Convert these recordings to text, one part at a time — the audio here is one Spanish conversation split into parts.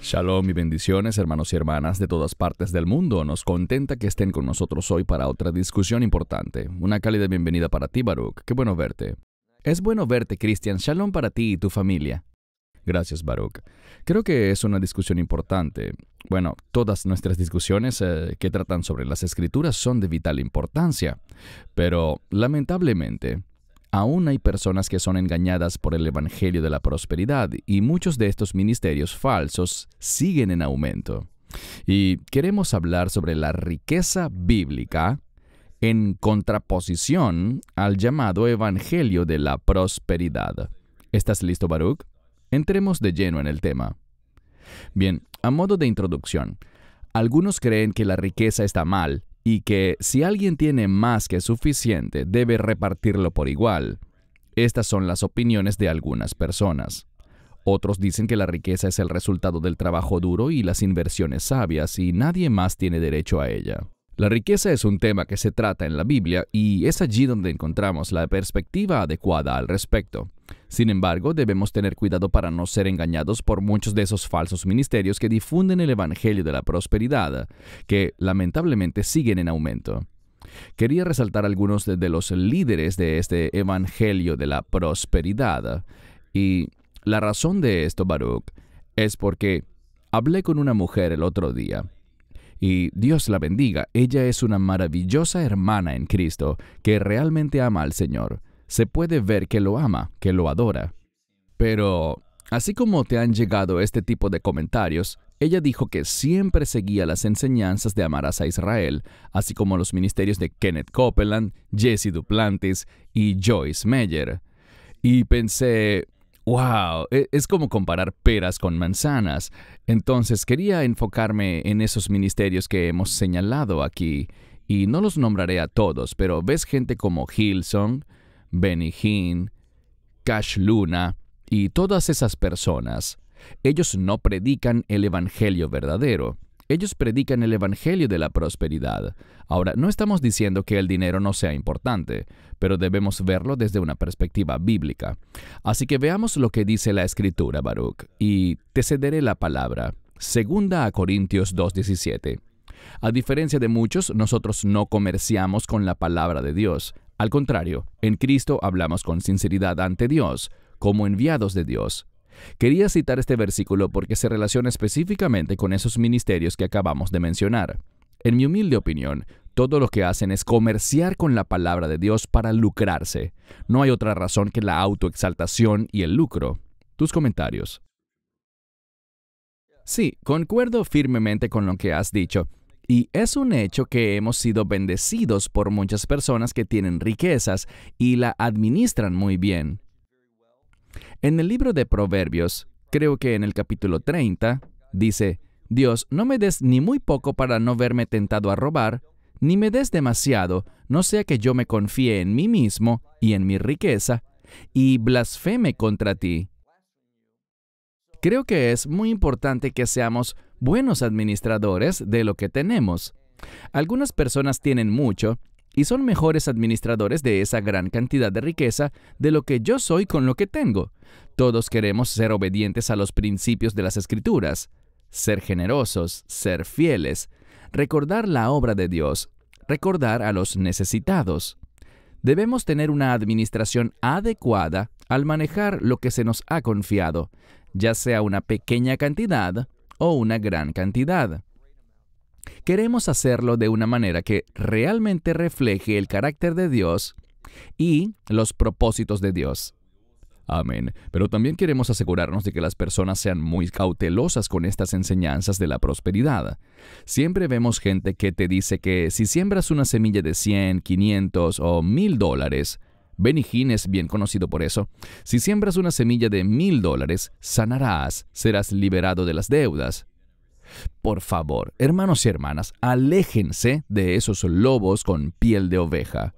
Shalom y bendiciones hermanos y hermanas de todas partes del mundo. Nos contenta que estén con nosotros hoy para otra discusión importante. Una cálida bienvenida para ti, Baruch. Qué bueno verte. Es bueno verte, Cristian. Shalom para ti y tu familia. Gracias, Baruch. Creo que es una discusión importante. Bueno, todas nuestras discusiones eh, que tratan sobre las escrituras son de vital importancia, pero lamentablemente Aún hay personas que son engañadas por el Evangelio de la Prosperidad y muchos de estos ministerios falsos siguen en aumento. Y queremos hablar sobre la riqueza bíblica en contraposición al llamado Evangelio de la Prosperidad. ¿Estás listo, Baruch? Entremos de lleno en el tema. Bien, a modo de introducción, algunos creen que la riqueza está mal y que si alguien tiene más que suficiente debe repartirlo por igual. Estas son las opiniones de algunas personas. Otros dicen que la riqueza es el resultado del trabajo duro y las inversiones sabias y nadie más tiene derecho a ella. La riqueza es un tema que se trata en la Biblia y es allí donde encontramos la perspectiva adecuada al respecto. Sin embargo, debemos tener cuidado para no ser engañados por muchos de esos falsos ministerios que difunden el Evangelio de la Prosperidad, que lamentablemente siguen en aumento. Quería resaltar algunos de los líderes de este Evangelio de la Prosperidad. Y la razón de esto, Baruch, es porque hablé con una mujer el otro día y Dios la bendiga. Ella es una maravillosa hermana en Cristo que realmente ama al Señor. Se puede ver que lo ama, que lo adora. Pero, así como te han llegado este tipo de comentarios, ella dijo que siempre seguía las enseñanzas de Amarás a Israel, así como los ministerios de Kenneth Copeland, Jesse Duplantis y Joyce Meyer. Y pensé, Wow, e, es como comparar peras con manzanas. Entonces quería enfocarme en esos ministerios que hemos señalado aquí, y no los nombraré a todos, pero ves gente como Hilson, Benny Hinn, Cash Luna y todas esas personas. Ellos no predican el Evangelio verdadero. Ellos predican el Evangelio de la prosperidad. Ahora, no estamos diciendo que el dinero no sea importante, pero debemos verlo desde una perspectiva bíblica. Así que veamos lo que dice la Escritura, Baruch, y te cederé la palabra. Segunda a Corintios 2.17. A diferencia de muchos, nosotros no comerciamos con la palabra de Dios. Al contrario, en Cristo hablamos con sinceridad ante Dios, como enviados de Dios, Quería citar este versículo porque se relaciona específicamente con esos ministerios que acabamos de mencionar. En mi humilde opinión, todo lo que hacen es comerciar con la palabra de Dios para lucrarse. No hay otra razón que la autoexaltación y el lucro. Tus comentarios. Sí, concuerdo firmemente con lo que has dicho. Y es un hecho que hemos sido bendecidos por muchas personas que tienen riquezas y la administran muy bien. En el libro de Proverbios, creo que en el capítulo 30, dice, Dios, no me des ni muy poco para no verme tentado a robar, ni me des demasiado, no sea que yo me confíe en mí mismo y en mi riqueza, y blasfeme contra ti. Creo que es muy importante que seamos buenos administradores de lo que tenemos. Algunas personas tienen mucho y son mejores administradores de esa gran cantidad de riqueza de lo que yo soy con lo que tengo. Todos queremos ser obedientes a los principios de las escrituras, ser generosos, ser fieles, recordar la obra de Dios, recordar a los necesitados. Debemos tener una administración adecuada al manejar lo que se nos ha confiado, ya sea una pequeña cantidad o una gran cantidad. Queremos hacerlo de una manera que realmente refleje el carácter de Dios y los propósitos de Dios. Amén. Pero también queremos asegurarnos de que las personas sean muy cautelosas con estas enseñanzas de la prosperidad. Siempre vemos gente que te dice que si siembras una semilla de 100, 500 o 1000 dólares, Benny Hinn es bien conocido por eso, si siembras una semilla de 1000 dólares, sanarás, serás liberado de las deudas, por favor, hermanos y hermanas, aléjense de esos lobos con piel de oveja.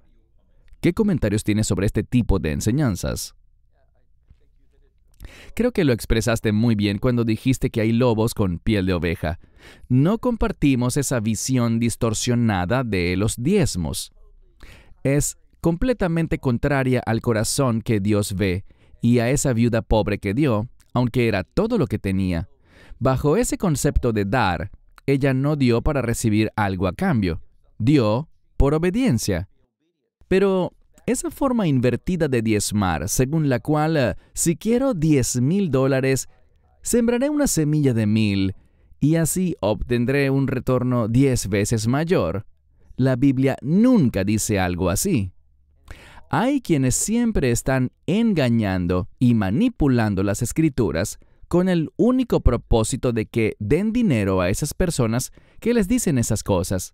¿Qué comentarios tienes sobre este tipo de enseñanzas? Creo que lo expresaste muy bien cuando dijiste que hay lobos con piel de oveja. No compartimos esa visión distorsionada de los diezmos. Es completamente contraria al corazón que Dios ve y a esa viuda pobre que dio, aunque era todo lo que tenía. Bajo ese concepto de dar, ella no dio para recibir algo a cambio, dio por obediencia. Pero esa forma invertida de diezmar, según la cual eh, si quiero diez mil dólares, sembraré una semilla de mil y así obtendré un retorno diez veces mayor, la Biblia nunca dice algo así. Hay quienes siempre están engañando y manipulando las escrituras con el único propósito de que den dinero a esas personas que les dicen esas cosas.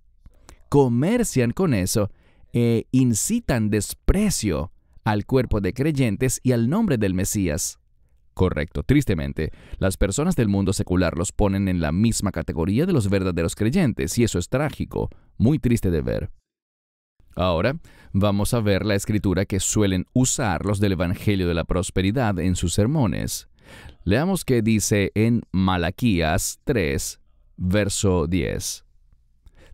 Comercian con eso e incitan desprecio al cuerpo de creyentes y al nombre del Mesías. Correcto, tristemente, las personas del mundo secular los ponen en la misma categoría de los verdaderos creyentes, y eso es trágico, muy triste de ver. Ahora vamos a ver la escritura que suelen usar los del Evangelio de la Prosperidad en sus sermones. Leamos qué dice en Malaquías 3, verso 10.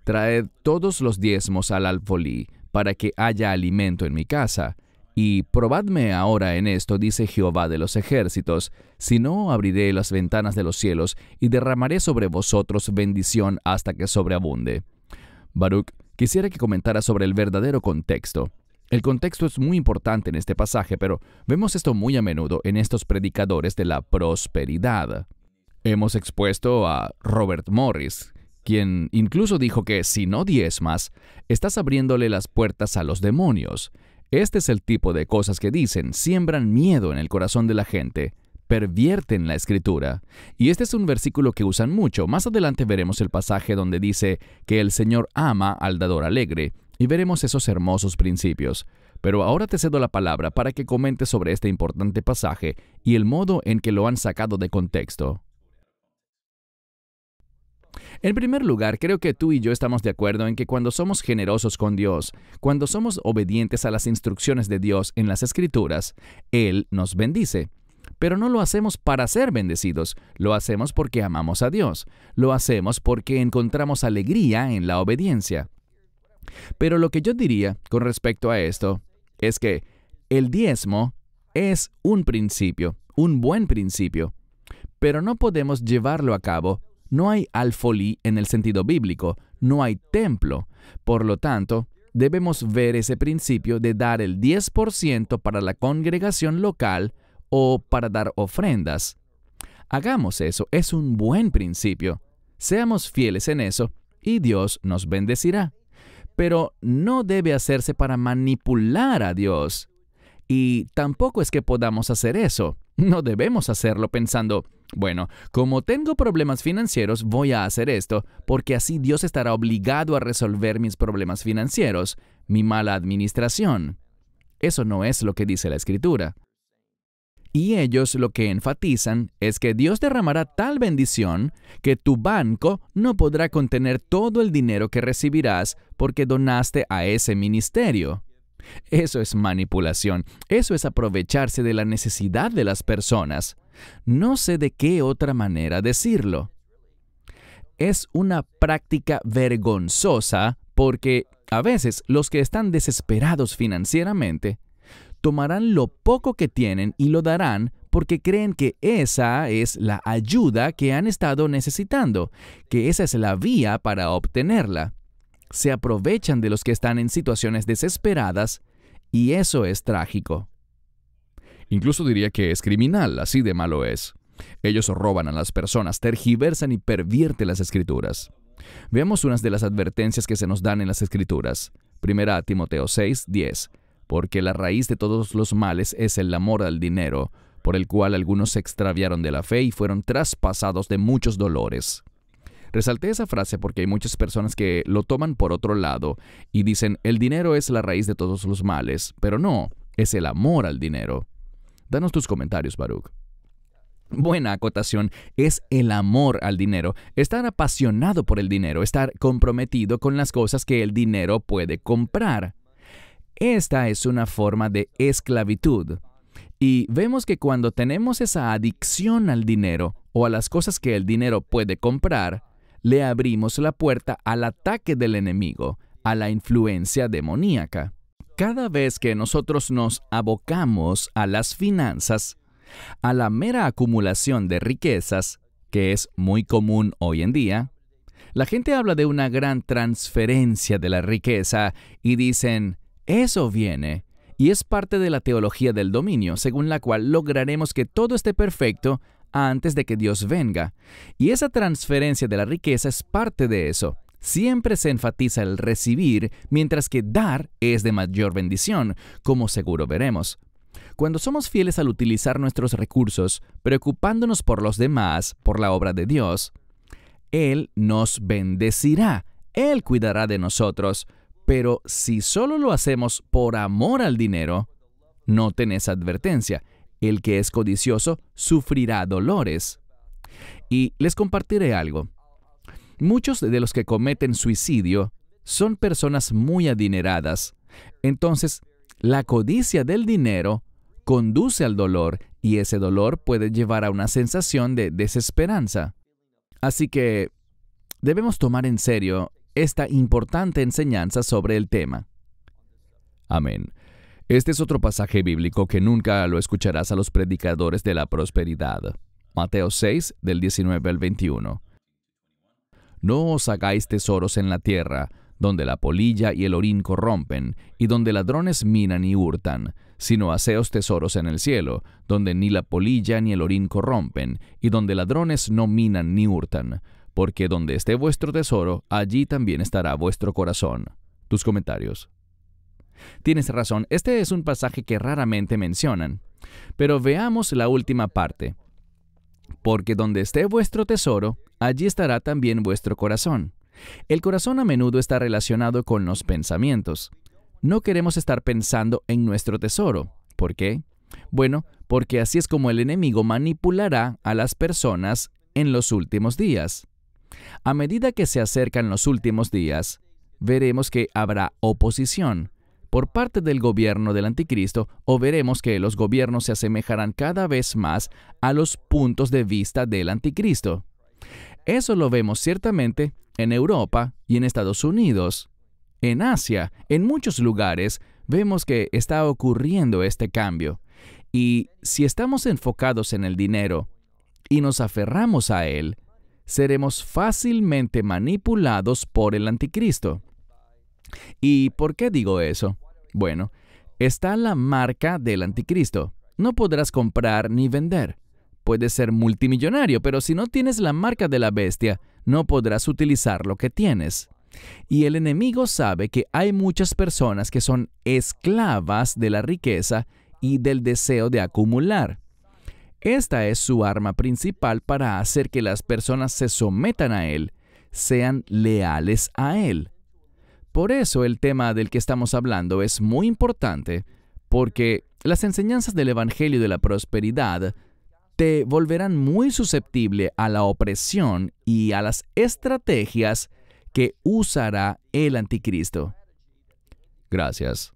Traed todos los diezmos al alfolí, para que haya alimento en mi casa, y probadme ahora en esto, dice Jehová de los ejércitos, si no abriré las ventanas de los cielos y derramaré sobre vosotros bendición hasta que sobreabunde. Baruch, quisiera que comentara sobre el verdadero contexto. El contexto es muy importante en este pasaje, pero vemos esto muy a menudo en estos predicadores de la prosperidad. Hemos expuesto a Robert Morris, quien incluso dijo que si no diezmas, estás abriéndole las puertas a los demonios. Este es el tipo de cosas que dicen, siembran miedo en el corazón de la gente, pervierten la escritura. Y este es un versículo que usan mucho. Más adelante veremos el pasaje donde dice que el Señor ama al dador alegre y veremos esos hermosos principios. Pero ahora te cedo la palabra para que comentes sobre este importante pasaje y el modo en que lo han sacado de contexto. En primer lugar, creo que tú y yo estamos de acuerdo en que cuando somos generosos con Dios, cuando somos obedientes a las instrucciones de Dios en las Escrituras, Él nos bendice. Pero no lo hacemos para ser bendecidos, lo hacemos porque amamos a Dios, lo hacemos porque encontramos alegría en la obediencia. Pero lo que yo diría con respecto a esto es que el diezmo es un principio, un buen principio, pero no podemos llevarlo a cabo. No hay alfolí en el sentido bíblico, no hay templo. Por lo tanto, debemos ver ese principio de dar el 10% para la congregación local o para dar ofrendas. Hagamos eso, es un buen principio. Seamos fieles en eso y Dios nos bendecirá pero no debe hacerse para manipular a Dios. Y tampoco es que podamos hacer eso. No debemos hacerlo pensando, bueno, como tengo problemas financieros, voy a hacer esto, porque así Dios estará obligado a resolver mis problemas financieros, mi mala administración. Eso no es lo que dice la Escritura. Y ellos lo que enfatizan es que Dios derramará tal bendición que tu banco no podrá contener todo el dinero que recibirás porque donaste a ese ministerio. Eso es manipulación, eso es aprovecharse de la necesidad de las personas. No sé de qué otra manera decirlo. Es una práctica vergonzosa porque a veces los que están desesperados financieramente tomarán lo poco que tienen y lo darán porque creen que esa es la ayuda que han estado necesitando, que esa es la vía para obtenerla. Se aprovechan de los que están en situaciones desesperadas y eso es trágico. Incluso diría que es criminal, así de malo es. Ellos roban a las personas, tergiversan y pervierten las escrituras. Veamos unas de las advertencias que se nos dan en las escrituras. Primera Timoteo 6, porque la raíz de todos los males es el amor al dinero, por el cual algunos se extraviaron de la fe y fueron traspasados de muchos dolores. Resalté esa frase porque hay muchas personas que lo toman por otro lado y dicen, el dinero es la raíz de todos los males, pero no, es el amor al dinero. Danos tus comentarios, Baruch. Buena acotación es el amor al dinero, estar apasionado por el dinero, estar comprometido con las cosas que el dinero puede comprar. Esta es una forma de esclavitud. Y vemos que cuando tenemos esa adicción al dinero o a las cosas que el dinero puede comprar, le abrimos la puerta al ataque del enemigo, a la influencia demoníaca. Cada vez que nosotros nos abocamos a las finanzas, a la mera acumulación de riquezas, que es muy común hoy en día, la gente habla de una gran transferencia de la riqueza y dicen, eso viene y es parte de la teología del dominio, según la cual lograremos que todo esté perfecto antes de que Dios venga. Y esa transferencia de la riqueza es parte de eso. Siempre se enfatiza el recibir, mientras que dar es de mayor bendición, como seguro veremos. Cuando somos fieles al utilizar nuestros recursos, preocupándonos por los demás, por la obra de Dios, Él nos bendecirá, Él cuidará de nosotros, pero si solo lo hacemos por amor al dinero, no tenés advertencia. El que es codicioso sufrirá dolores. Y les compartiré algo. Muchos de los que cometen suicidio son personas muy adineradas. Entonces, la codicia del dinero conduce al dolor y ese dolor puede llevar a una sensación de desesperanza. Así que debemos tomar en serio esta importante enseñanza sobre el tema. Amén. Este es otro pasaje bíblico que nunca lo escucharás a los predicadores de la prosperidad. Mateo 6, del 19 al 21. No os hagáis tesoros en la tierra, donde la polilla y el orín corrompen, y donde ladrones minan y hurtan, sino haceos tesoros en el cielo, donde ni la polilla ni el orín corrompen, y donde ladrones no minan ni hurtan, porque donde esté vuestro tesoro, allí también estará vuestro corazón. Tus comentarios. Tienes razón, este es un pasaje que raramente mencionan. Pero veamos la última parte. Porque donde esté vuestro tesoro, allí estará también vuestro corazón. El corazón a menudo está relacionado con los pensamientos. No queremos estar pensando en nuestro tesoro. ¿Por qué? Bueno, porque así es como el enemigo manipulará a las personas en los últimos días. A medida que se acercan los últimos días, veremos que habrá oposición por parte del gobierno del anticristo o veremos que los gobiernos se asemejarán cada vez más a los puntos de vista del anticristo. Eso lo vemos ciertamente en Europa y en Estados Unidos. En Asia, en muchos lugares, vemos que está ocurriendo este cambio. Y si estamos enfocados en el dinero y nos aferramos a él, seremos fácilmente manipulados por el anticristo. ¿Y por qué digo eso? Bueno, está la marca del anticristo. No podrás comprar ni vender. Puedes ser multimillonario, pero si no tienes la marca de la bestia, no podrás utilizar lo que tienes. Y el enemigo sabe que hay muchas personas que son esclavas de la riqueza y del deseo de acumular. Esta es su arma principal para hacer que las personas se sometan a Él, sean leales a Él. Por eso el tema del que estamos hablando es muy importante, porque las enseñanzas del Evangelio de la Prosperidad te volverán muy susceptible a la opresión y a las estrategias que usará el anticristo. Gracias.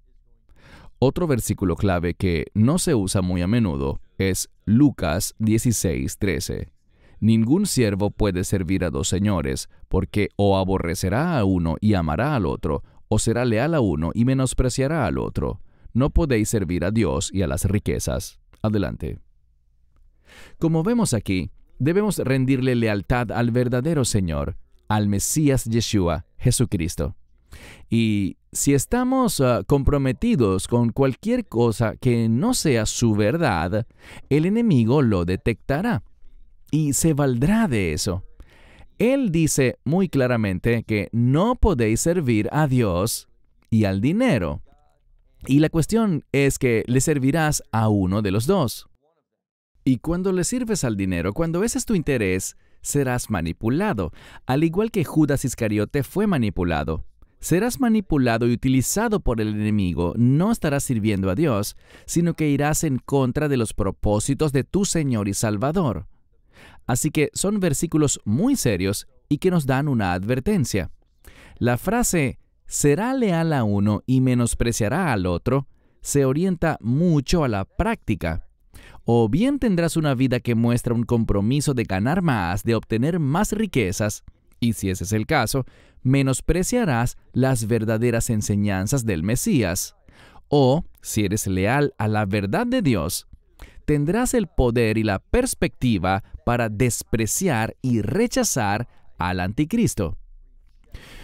Otro versículo clave que no se usa muy a menudo es Lucas 16:13. Ningún siervo puede servir a dos señores, porque o aborrecerá a uno y amará al otro, o será leal a uno y menospreciará al otro. No podéis servir a Dios y a las riquezas. Adelante. Como vemos aquí, debemos rendirle lealtad al verdadero Señor, al Mesías Yeshua, Jesucristo. Y si estamos ah, comprometidos con cualquier cosa que no sea su verdad, el enemigo lo detectará y se valdrá de eso. Él dice muy claramente que no podéis servir a Dios y al dinero. Y la cuestión es que le servirás a uno de los dos. Y cuando le sirves al dinero, cuando ese es tu interés, serás manipulado, al igual que Judas Iscariote fue manipulado serás manipulado y utilizado por el enemigo, no estarás sirviendo a Dios, sino que irás en contra de los propósitos de tu Señor y Salvador. Así que son versículos muy serios y que nos dan una advertencia. La frase será leal a uno y menospreciará al otro se orienta mucho a la práctica. O bien tendrás una vida que muestra un compromiso de ganar más, de obtener más riquezas, y si ese es el caso, menospreciarás las verdaderas enseñanzas del Mesías. O, si eres leal a la verdad de Dios, tendrás el poder y la perspectiva para despreciar y rechazar al anticristo.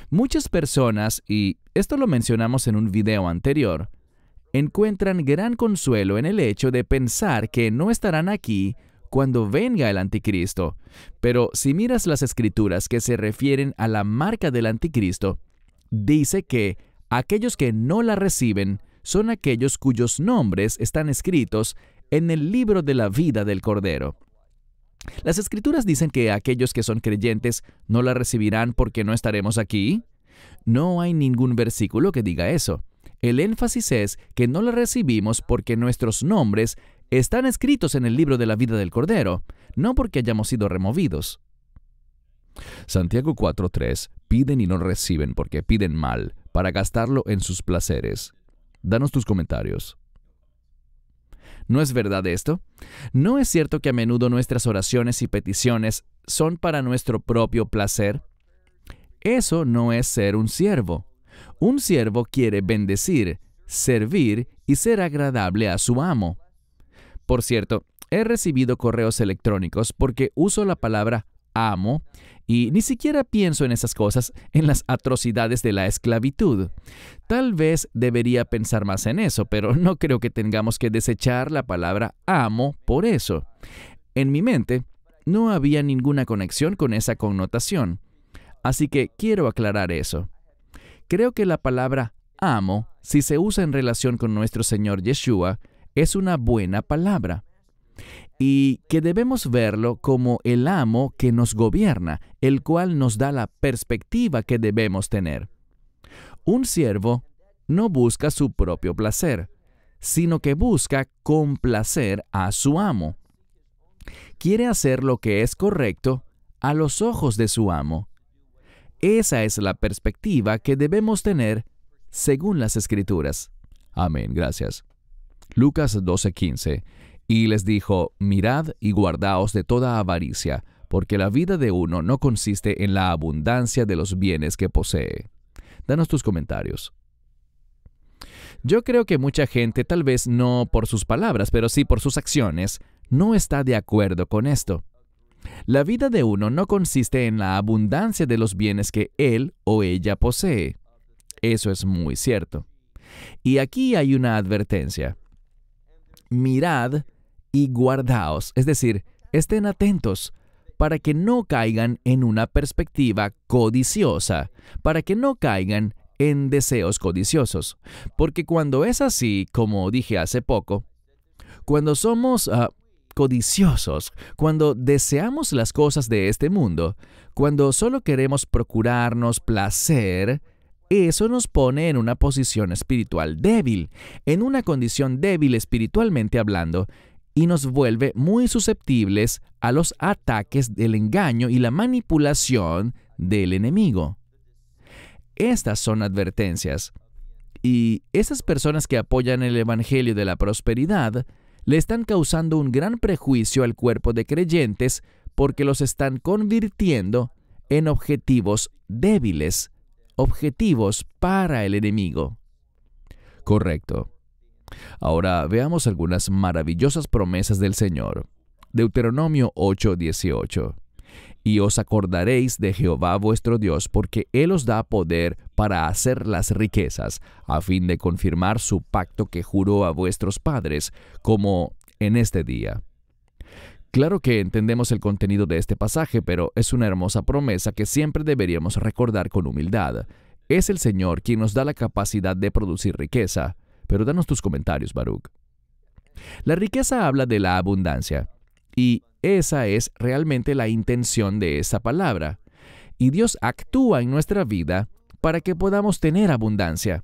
Muchas personas, y esto lo mencionamos en un video anterior, encuentran gran consuelo en el hecho de pensar que no estarán aquí cuando venga el anticristo. Pero si miras las escrituras que se refieren a la marca del anticristo, dice que aquellos que no la reciben son aquellos cuyos nombres están escritos en el libro de la vida del Cordero. Las escrituras dicen que aquellos que son creyentes no la recibirán porque no estaremos aquí. No hay ningún versículo que diga eso. El énfasis es que no la recibimos porque nuestros nombres están escritos en el libro de la vida del Cordero, no porque hayamos sido removidos. Santiago 4.3 Piden y no reciben porque piden mal, para gastarlo en sus placeres. Danos tus comentarios. ¿No es verdad esto? ¿No es cierto que a menudo nuestras oraciones y peticiones son para nuestro propio placer? Eso no es ser un siervo. Un siervo quiere bendecir, servir y ser agradable a su amo. Por cierto, he recibido correos electrónicos porque uso la palabra amo y ni siquiera pienso en esas cosas, en las atrocidades de la esclavitud. Tal vez debería pensar más en eso, pero no creo que tengamos que desechar la palabra amo por eso. En mi mente, no había ninguna conexión con esa connotación. Así que quiero aclarar eso. Creo que la palabra amo, si se usa en relación con nuestro Señor Yeshua, es una buena palabra y que debemos verlo como el amo que nos gobierna, el cual nos da la perspectiva que debemos tener. Un siervo no busca su propio placer, sino que busca complacer a su amo. Quiere hacer lo que es correcto a los ojos de su amo. Esa es la perspectiva que debemos tener según las escrituras. Amén, gracias. Lucas 12:15. Y les dijo, Mirad y guardaos de toda avaricia, porque la vida de uno no consiste en la abundancia de los bienes que posee. Danos tus comentarios. Yo creo que mucha gente, tal vez no por sus palabras, pero sí por sus acciones, no está de acuerdo con esto. La vida de uno no consiste en la abundancia de los bienes que él o ella posee. Eso es muy cierto. Y aquí hay una advertencia mirad y guardaos, es decir, estén atentos para que no caigan en una perspectiva codiciosa, para que no caigan en deseos codiciosos. Porque cuando es así, como dije hace poco, cuando somos ah, codiciosos, cuando deseamos las cosas de este mundo, cuando solo queremos procurarnos placer, eso nos pone en una posición espiritual débil, en una condición débil espiritualmente hablando, y nos vuelve muy susceptibles a los ataques del engaño y la manipulación del enemigo. Estas son advertencias. Y esas personas que apoyan el Evangelio de la Prosperidad le están causando un gran prejuicio al cuerpo de creyentes porque los están convirtiendo en objetivos débiles objetivos para el enemigo. Correcto. Ahora veamos algunas maravillosas promesas del Señor. Deuteronomio 8:18. Y os acordaréis de Jehová vuestro Dios, porque Él os da poder para hacer las riquezas, a fin de confirmar su pacto que juró a vuestros padres, como en este día. Claro que entendemos el contenido de este pasaje, pero es una hermosa promesa que siempre deberíamos recordar con humildad. Es el Señor quien nos da la capacidad de producir riqueza. Pero danos tus comentarios, Baruch. La riqueza habla de la abundancia, y esa es realmente la intención de esa palabra. Y Dios actúa en nuestra vida para que podamos tener abundancia.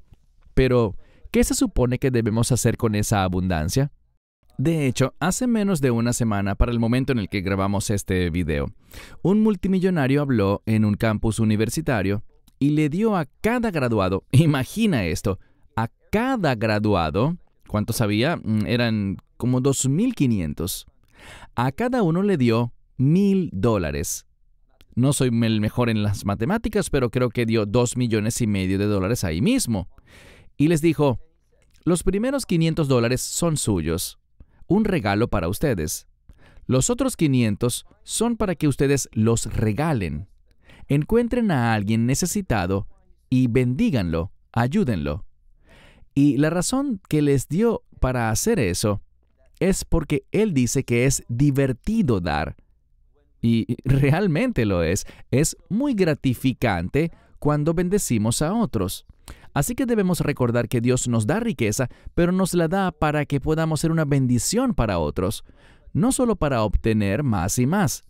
Pero, ¿qué se supone que debemos hacer con esa abundancia? De hecho, hace menos de una semana, para el momento en el que grabamos este video, un multimillonario habló en un campus universitario y le dio a cada graduado, imagina esto, a cada graduado, ¿cuántos había? Mm, eran como 2.500. A cada uno le dio mil dólares. No soy el mejor en las matemáticas, pero creo que dio dos millones y medio de dólares ahí mismo. Y les dijo, los primeros 500 dólares son suyos un regalo para ustedes. Los otros 500 son para que ustedes los regalen. Encuentren a alguien necesitado y bendíganlo, ayúdenlo. Y la razón que les dio para hacer eso es porque Él dice que es divertido dar. Y realmente lo es. Es muy gratificante cuando bendecimos a otros. Así que debemos recordar que Dios nos da riqueza, pero nos la da para que podamos ser una bendición para otros, no solo para obtener más y más.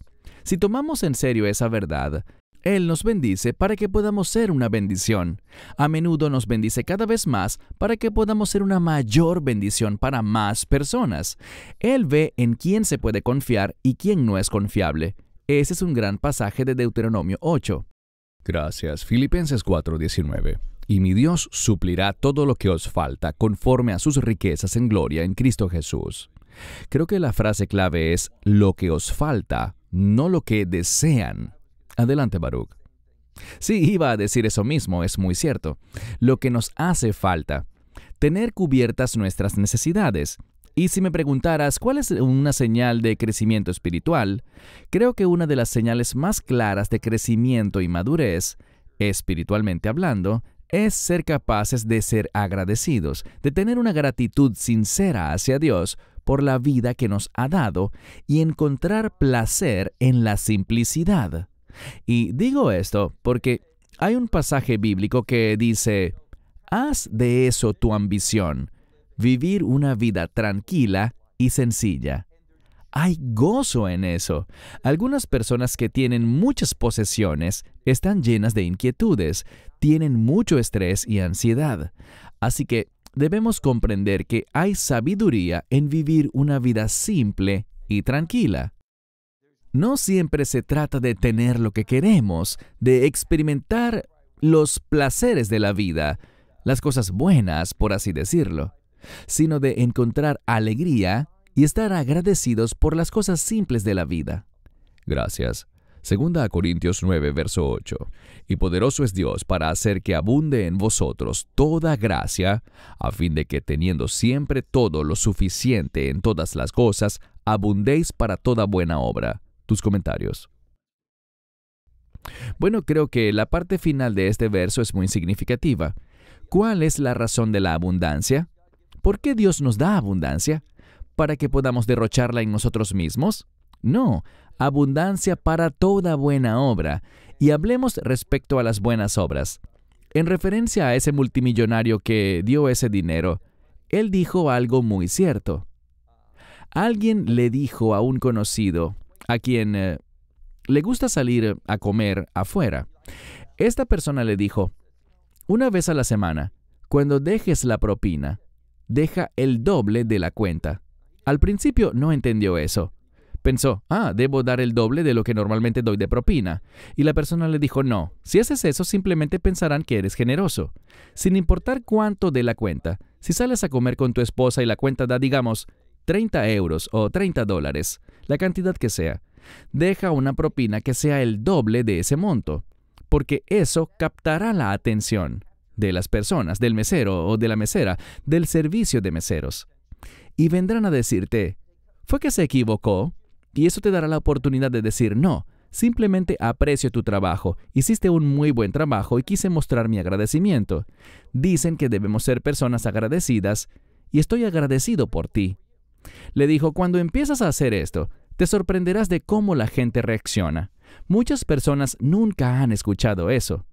Si tomamos en serio esa verdad, Él nos bendice para que podamos ser una bendición. A menudo nos bendice cada vez más para que podamos ser una mayor bendición para más personas. Él ve en quién se puede confiar y quién no es confiable. Ese es un gran pasaje de Deuteronomio 8. Gracias, Filipenses 4:19 y mi Dios suplirá todo lo que os falta conforme a sus riquezas en gloria en Cristo Jesús. Creo que la frase clave es lo que os falta, no lo que desean. Adelante, Baruch. Sí, iba a decir eso mismo, es muy cierto. Lo que nos hace falta. Tener cubiertas nuestras necesidades. Y si me preguntaras cuál es una señal de crecimiento espiritual, creo que una de las señales más claras de crecimiento y madurez, espiritualmente hablando, es ser capaces de ser agradecidos, de tener una gratitud sincera hacia Dios por la vida que nos ha dado y encontrar placer en la simplicidad. Y digo esto porque hay un pasaje bíblico que dice, haz de eso tu ambición, vivir una vida tranquila y sencilla. Hay gozo en eso. Algunas personas que tienen muchas posesiones están llenas de inquietudes, tienen mucho estrés y ansiedad. Así que debemos comprender que hay sabiduría en vivir una vida simple y tranquila. No siempre se trata de tener lo que queremos, de experimentar los placeres de la vida, las cosas buenas, por así decirlo, sino de encontrar alegría y estar agradecidos por las cosas simples de la vida. Gracias. Segunda a Corintios 9, verso 8. Y poderoso es Dios para hacer que abunde en vosotros toda gracia, a fin de que teniendo siempre todo lo suficiente en todas las cosas, abundéis para toda buena obra. Tus comentarios. Bueno, creo que la parte final de este verso es muy significativa. ¿Cuál es la razón de la abundancia? ¿Por qué Dios nos da abundancia? para que podamos derrocharla en nosotros mismos? No, abundancia para toda buena obra. Y hablemos respecto a las buenas obras. En referencia a ese multimillonario que dio ese dinero, él dijo algo muy cierto. Alguien le dijo a un conocido, a quien eh, le gusta salir a comer afuera. Esta persona le dijo, una vez a la semana, cuando dejes la propina, deja el doble de la cuenta. Al principio no entendió eso. Pensó, ah, debo dar el doble de lo que normalmente doy de propina. Y la persona le dijo, no, si haces eso simplemente pensarán que eres generoso. Sin importar cuánto dé la cuenta, si sales a comer con tu esposa y la cuenta da, digamos, 30 euros o 30 dólares, la cantidad que sea, deja una propina que sea el doble de ese monto, porque eso captará la atención de las personas, del mesero o de la mesera, del servicio de meseros y vendrán a decirte, fue que se equivocó, y eso te dará la oportunidad de decir, no, simplemente aprecio tu trabajo, hiciste un muy buen trabajo y quise mostrar mi agradecimiento. Dicen que debemos ser personas agradecidas, y estoy agradecido por ti. Le dijo, cuando empiezas a hacer esto, te sorprenderás de cómo la gente reacciona. Muchas personas nunca han escuchado eso.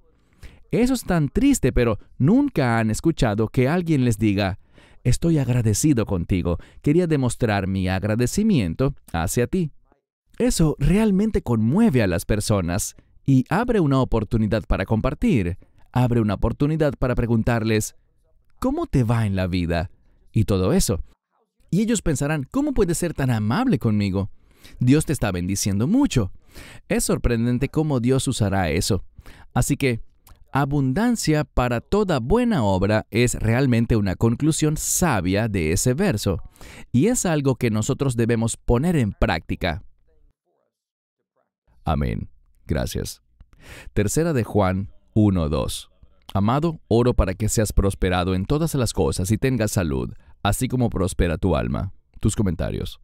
Eso es tan triste, pero nunca han escuchado que alguien les diga, estoy agradecido contigo, quería demostrar mi agradecimiento hacia ti. Eso realmente conmueve a las personas y abre una oportunidad para compartir, abre una oportunidad para preguntarles, ¿cómo te va en la vida? Y todo eso. Y ellos pensarán, ¿cómo puedes ser tan amable conmigo? Dios te está bendiciendo mucho. Es sorprendente cómo Dios usará eso. Así que abundancia para toda buena obra es realmente una conclusión sabia de ese verso, y es algo que nosotros debemos poner en práctica. Amén. Gracias. Tercera de Juan 1.2. Amado, oro para que seas prosperado en todas las cosas y tengas salud, así como prospera tu alma. Tus comentarios.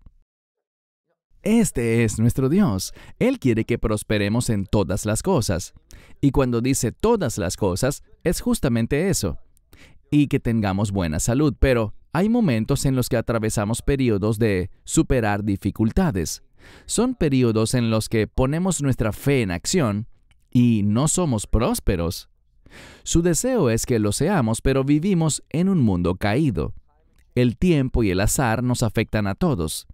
Este es nuestro Dios. Él quiere que prosperemos en todas las cosas. Y cuando dice todas las cosas, es justamente eso. Y que tengamos buena salud, pero hay momentos en los que atravesamos periodos de superar dificultades. Son periodos en los que ponemos nuestra fe en acción y no somos prósperos. Su deseo es que lo seamos, pero vivimos en un mundo caído. El tiempo y el azar nos afectan a todos.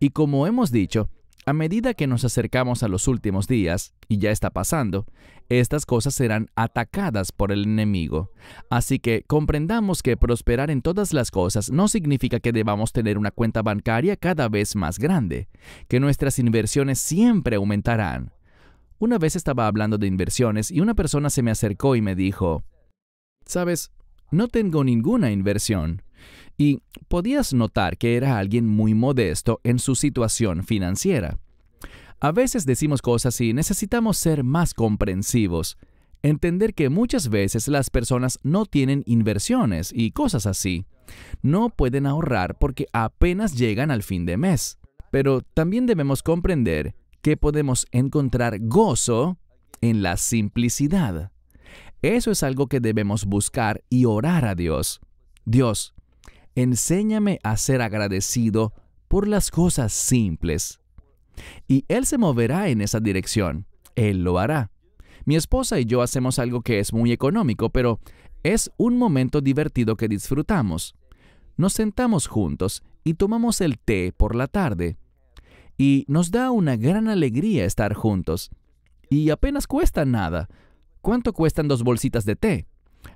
Y como hemos dicho, a medida que nos acercamos a los últimos días, y ya está pasando, estas cosas serán atacadas por el enemigo. Así que comprendamos que prosperar en todas las cosas no significa que debamos tener una cuenta bancaria cada vez más grande, que nuestras inversiones siempre aumentarán. Una vez estaba hablando de inversiones y una persona se me acercó y me dijo, ¿sabes? No tengo ninguna inversión y podías notar que era alguien muy modesto en su situación financiera. A veces decimos cosas y necesitamos ser más comprensivos, entender que muchas veces las personas no tienen inversiones y cosas así. No pueden ahorrar porque apenas llegan al fin de mes. Pero también debemos comprender que podemos encontrar gozo en la simplicidad. Eso es algo que debemos buscar y orar a Dios. Dios, enséñame a ser agradecido por las cosas simples. Y Él se moverá en esa dirección. Él lo hará. Mi esposa y yo hacemos algo que es muy económico, pero es un momento divertido que disfrutamos. Nos sentamos juntos y tomamos el té por la tarde. Y nos da una gran alegría estar juntos. Y apenas cuesta nada. ¿Cuánto cuestan dos bolsitas de té?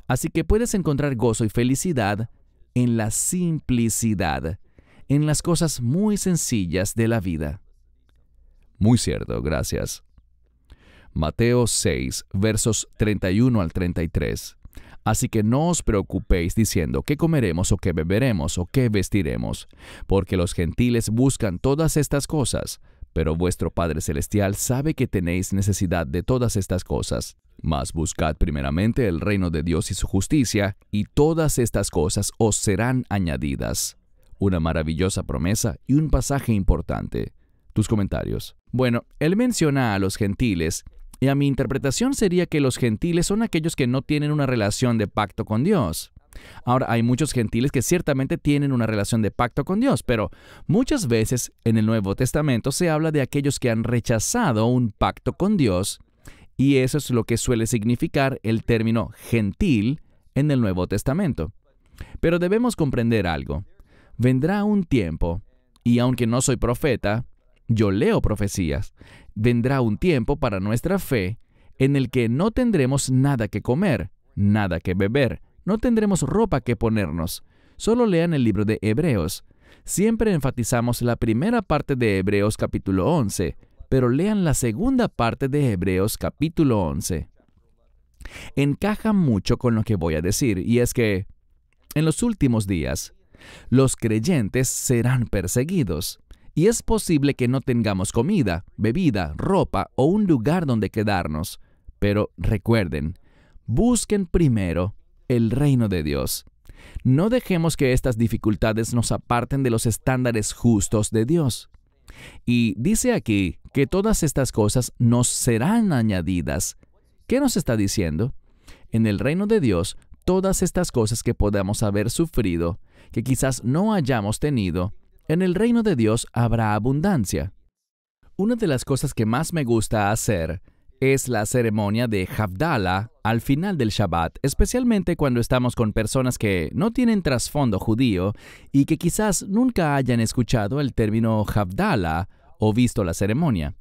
Así que puedes encontrar gozo y felicidad en la simplicidad, en las cosas muy sencillas de la vida. Muy cierto, gracias. Mateo 6, versos 31 al 33. Así que no os preocupéis diciendo qué comeremos o qué beberemos o qué vestiremos, porque los gentiles buscan todas estas cosas, pero vuestro Padre Celestial sabe que tenéis necesidad de todas estas cosas. Mas buscad primeramente el reino de Dios y su justicia, y todas estas cosas os serán añadidas. Una maravillosa promesa y un pasaje importante. Tus comentarios. Bueno, él menciona a los gentiles, y a mi interpretación sería que los gentiles son aquellos que no tienen una relación de pacto con Dios. Ahora, hay muchos gentiles que ciertamente tienen una relación de pacto con Dios, pero muchas veces en el Nuevo Testamento se habla de aquellos que han rechazado un pacto con Dios y eso es lo que suele significar el término gentil en el Nuevo Testamento. Pero debemos comprender algo. Vendrá un tiempo, y aunque no soy profeta, yo leo profecías, vendrá un tiempo para nuestra fe en el que no tendremos nada que comer, nada que beber, no tendremos ropa que ponernos. Solo lean el libro de Hebreos. Siempre enfatizamos la primera parte de Hebreos capítulo 11, pero lean la segunda parte de Hebreos capítulo 11. Encaja mucho con lo que voy a decir, y es que, en los últimos días, los creyentes serán perseguidos, y es posible que no tengamos comida, bebida, ropa o un lugar donde quedarnos. Pero recuerden, busquen primero el reino de Dios. No dejemos que estas dificultades nos aparten de los estándares justos de Dios. Y dice aquí que todas estas cosas nos serán añadidas. ¿Qué nos está diciendo? En el reino de Dios, todas estas cosas que podamos haber sufrido, que quizás no hayamos tenido, en el reino de Dios habrá abundancia. Una de las cosas que más me gusta hacer es la ceremonia de Havdalah al final del Shabbat, especialmente cuando estamos con personas que no tienen trasfondo judío y que quizás nunca hayan escuchado el término Havdalah o visto la ceremonia.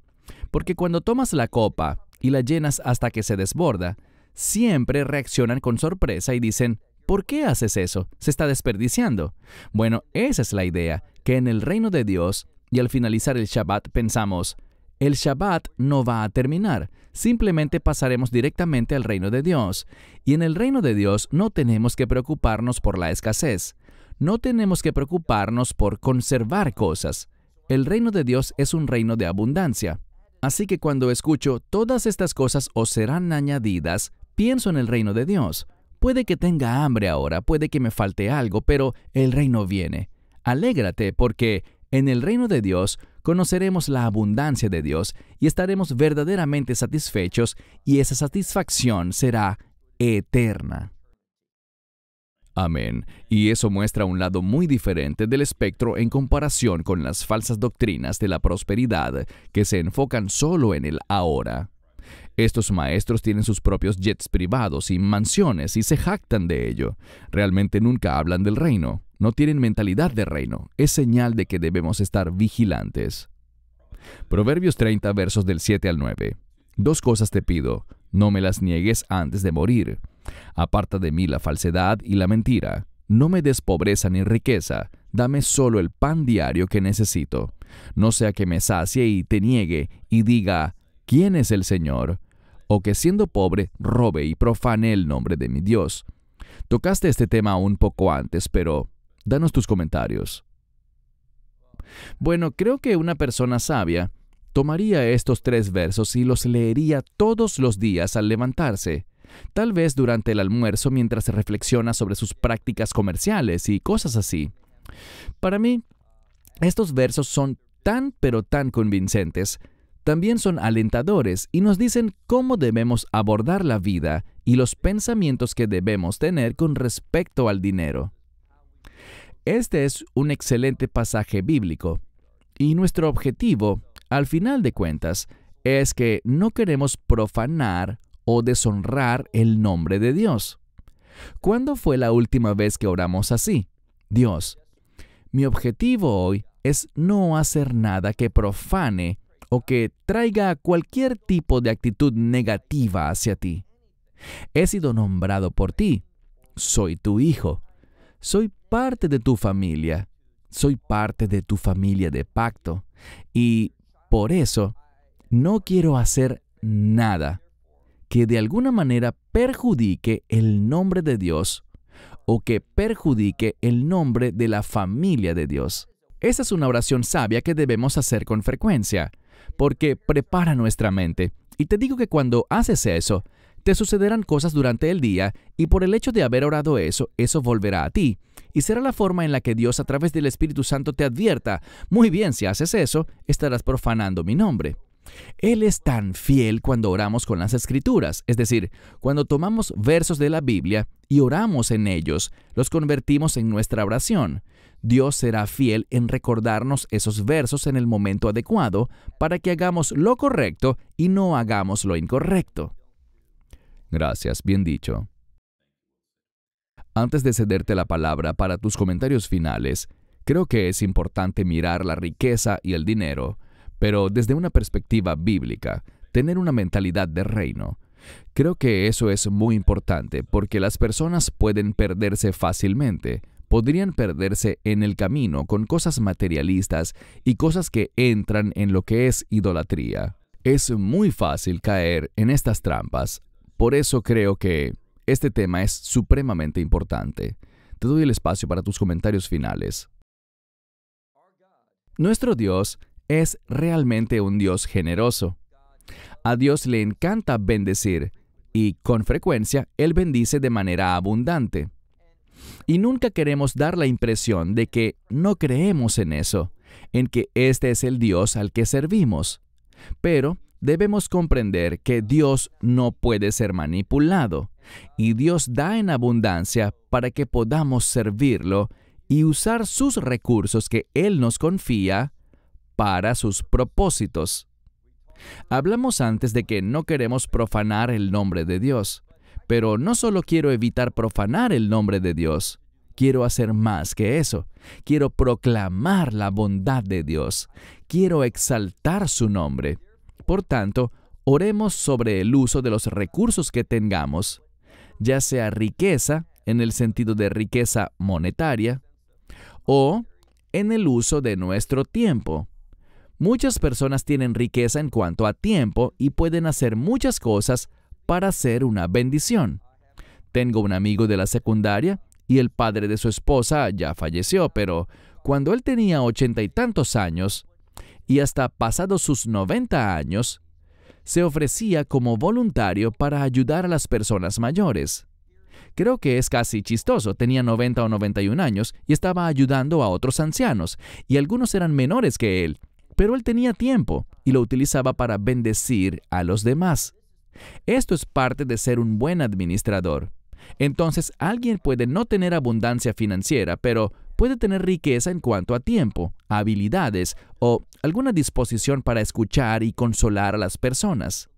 Porque cuando tomas la copa y la llenas hasta que se desborda, siempre reaccionan con sorpresa y dicen, ¿por qué haces eso? Se está desperdiciando. Bueno, esa es la idea, que en el reino de Dios y al finalizar el Shabbat pensamos, el Shabbat no va a terminar, simplemente pasaremos directamente al reino de Dios. Y en el reino de Dios no tenemos que preocuparnos por la escasez, no tenemos que preocuparnos por conservar cosas. El reino de Dios es un reino de abundancia. Así que cuando escucho todas estas cosas o serán añadidas, pienso en el reino de Dios. Puede que tenga hambre ahora, puede que me falte algo, pero el reino viene. Alégrate porque en el reino de Dios conoceremos la abundancia de Dios y estaremos verdaderamente satisfechos y esa satisfacción será eterna. Amén. Y eso muestra un lado muy diferente del espectro en comparación con las falsas doctrinas de la prosperidad que se enfocan solo en el ahora. Estos maestros tienen sus propios jets privados y mansiones y se jactan de ello. Realmente nunca hablan del reino no tienen mentalidad de reino, es señal de que debemos estar vigilantes. Proverbios 30, versos del 7 al 9. Dos cosas te pido, no me las niegues antes de morir. Aparta de mí la falsedad y la mentira. No me des pobreza ni riqueza, dame solo el pan diario que necesito. No sea que me sacie y te niegue y diga, ¿quién es el Señor? O que siendo pobre robe y profane el nombre de mi Dios. Tocaste este tema un poco antes, pero Danos tus comentarios. Bueno, creo que una persona sabia tomaría estos tres versos y los leería todos los días al levantarse, tal vez durante el almuerzo mientras reflexiona sobre sus prácticas comerciales y cosas así. Para mí, estos versos son tan pero tan convincentes, también son alentadores y nos dicen cómo debemos abordar la vida y los pensamientos que debemos tener con respecto al dinero. Este es un excelente pasaje bíblico y nuestro objetivo, al final de cuentas, es que no queremos profanar o deshonrar el nombre de Dios. ¿Cuándo fue la última vez que oramos así? Dios, mi objetivo hoy es no hacer nada que profane o que traiga cualquier tipo de actitud negativa hacia ti. He sido nombrado por ti. Soy tu hijo soy parte de tu familia, soy parte de tu familia de pacto y por eso no quiero hacer nada que de alguna manera perjudique el nombre de Dios o que perjudique el nombre de la familia de Dios. Esa es una oración sabia que debemos hacer con frecuencia, porque prepara nuestra mente. Y te digo que cuando haces eso, te sucederán cosas durante el día y por el hecho de haber orado eso, eso volverá a ti. Y será la forma en la que Dios a través del Espíritu Santo te advierta, muy bien, si haces eso, estarás profanando mi nombre. Él es tan fiel cuando oramos con las escrituras, es decir, cuando tomamos versos de la Biblia y oramos en ellos, los convertimos en nuestra oración. Dios será fiel en recordarnos esos versos en el momento adecuado para que hagamos lo correcto y no hagamos lo incorrecto. Gracias, bien dicho. Antes de cederte la palabra para tus comentarios finales, creo que es importante mirar la riqueza y el dinero, pero desde una perspectiva bíblica, tener una mentalidad de reino. Creo que eso es muy importante porque las personas pueden perderse fácilmente, podrían perderse en el camino con cosas materialistas y cosas que entran en lo que es idolatría. Es muy fácil caer en estas trampas, por eso creo que este tema es supremamente importante. Te doy el espacio para tus comentarios finales. Nuestro Dios es realmente un Dios generoso. A Dios le encanta bendecir y con frecuencia Él bendice de manera abundante. Y nunca queremos dar la impresión de que no creemos en eso, en que este es el Dios al que servimos. Pero debemos comprender que Dios no puede ser manipulado y Dios da en abundancia para que podamos servirlo y usar sus recursos que Él nos confía para sus propósitos. Hablamos antes de que no queremos profanar el nombre de Dios, pero no solo quiero evitar profanar el nombre de Dios, quiero hacer más que eso. Quiero proclamar la bondad de Dios. Quiero exaltar su nombre. Por tanto, oremos sobre el uso de los recursos que tengamos, ya sea riqueza, en el sentido de riqueza monetaria, o en el uso de nuestro tiempo. Muchas personas tienen riqueza en cuanto a tiempo y pueden hacer muchas cosas para ser una bendición. Tengo un amigo de la secundaria y el padre de su esposa ya falleció, pero cuando él tenía ochenta y tantos años, y hasta pasados sus 90 años, se ofrecía como voluntario para ayudar a las personas mayores. Creo que es casi chistoso, tenía 90 o 91 años y estaba ayudando a otros ancianos, y algunos eran menores que él, pero él tenía tiempo y lo utilizaba para bendecir a los demás. Esto es parte de ser un buen administrador. Entonces alguien puede no tener abundancia financiera, pero puede tener riqueza en cuanto a tiempo, habilidades o alguna disposición para escuchar y consolar a las personas.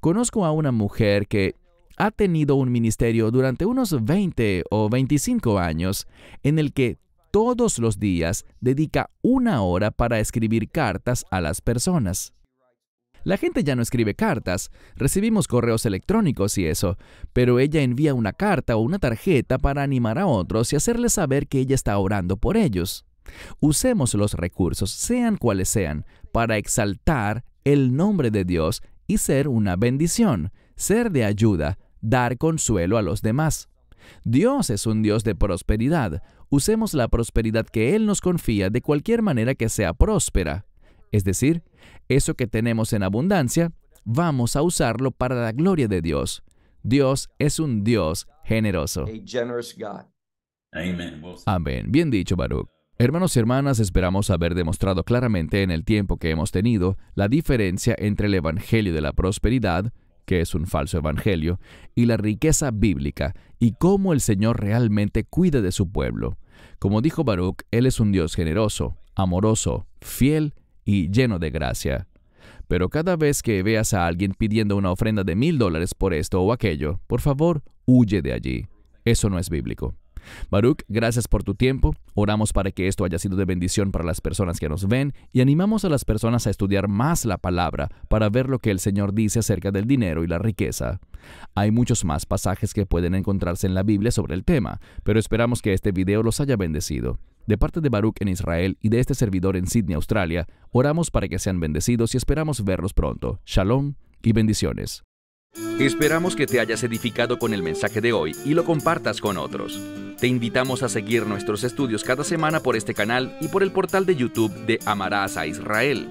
Conozco a una mujer que ha tenido un ministerio durante unos 20 o 25 años en el que todos los días dedica una hora para escribir cartas a las personas. La gente ya no escribe cartas, recibimos correos electrónicos y eso, pero ella envía una carta o una tarjeta para animar a otros y hacerles saber que ella está orando por ellos. Usemos los recursos, sean cuales sean, para exaltar el nombre de Dios y ser una bendición, ser de ayuda, dar consuelo a los demás. Dios es un Dios de prosperidad. Usemos la prosperidad que Él nos confía de cualquier manera que sea próspera. Es decir, eso que tenemos en abundancia, vamos a usarlo para la gloria de Dios. Dios es un Dios generoso. Amén. Bien dicho, Baruch. Hermanos y hermanas, esperamos haber demostrado claramente en el tiempo que hemos tenido la diferencia entre el Evangelio de la Prosperidad, que es un falso Evangelio, y la riqueza bíblica, y cómo el Señor realmente cuida de su pueblo. Como dijo Baruch, Él es un Dios generoso, amoroso, fiel y lleno de gracia. Pero cada vez que veas a alguien pidiendo una ofrenda de mil dólares por esto o aquello, por favor, huye de allí. Eso no es bíblico. Baruch, gracias por tu tiempo. Oramos para que esto haya sido de bendición para las personas que nos ven y animamos a las personas a estudiar más la palabra para ver lo que el Señor dice acerca del dinero y la riqueza. Hay muchos más pasajes que pueden encontrarse en la Biblia sobre el tema, pero esperamos que este video los haya bendecido. De parte de Baruch en Israel y de este servidor en Sydney, Australia, oramos para que sean bendecidos y esperamos verlos pronto. Shalom y bendiciones. Esperamos que te hayas edificado con el mensaje de hoy y lo compartas con otros. Te invitamos a seguir nuestros estudios cada semana por este canal y por el portal de YouTube de Amarás a Israel.